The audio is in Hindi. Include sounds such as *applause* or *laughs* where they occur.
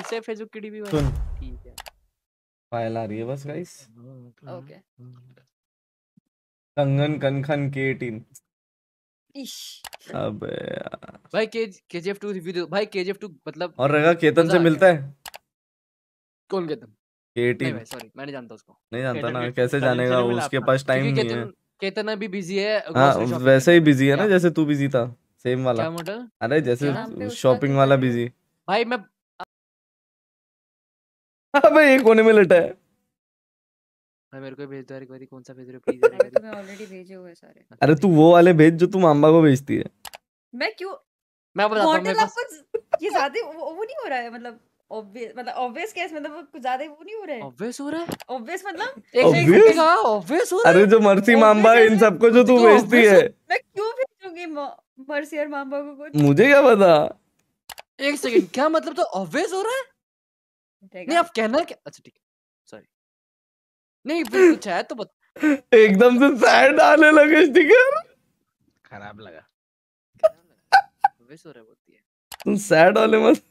फिर से फेसबुक की डीबी सुन ठीक है फाइल आ रही है बस गाइस ओके कंगन कनखन के टीम अबे भाई के केजीएफ 2 रिव्यू दो भाई केजीएफ 2 मतलब और रगा केतन से मिलता है कौन केतन केटी भाई सॉरी मैं नहीं जानता उसको नहीं जानता ना कैसे जानेगा उसके पास टाइम नहीं है केतन अभी बिजी है हां वैसे ही बिजी है ना जैसे तू बिजी था सेम वाला क्या मॉडल अरे जैसे शॉपिंग वाला बिजी भाई मैं अबे ये कोने में लटा है भाई मेरे को भेज दो एक बार कौन सा भेज रहे हो प्लीज मैंने ऑलरेडी भेजे हुए सारे अरे तू वो वाले भेज जो तू मामा को भेजती है मैं क्यों मैं बताता हूं मेरे पास ये ज्यादा वो नहीं हो रहा है मतलब ऑब्वियस मतलब ऑब्वियस केस मतलब कुछ ज्यादा वो नहीं हो रहा है ऑब्वियस हो रहा है ऑब्वियस मतलब एक एक ऑब्वियस हाँ, हो रहा है अरे जो मर्सी इन सबको जो तू भेजती है मैं क्यों भेजूंगी मर्सी और मामा को मुझे क्या पता एक सेकंड क्या मतलब तो ऑब्वियस हो रहा है नहीं आप कहना क्या अच्छा ठीक सॉरी नहीं फिर *laughs* कुछ है तो बत... एकदम से सैड आने लगे स्टिकर खराब लगा *laughs* तुम सैड वाले मत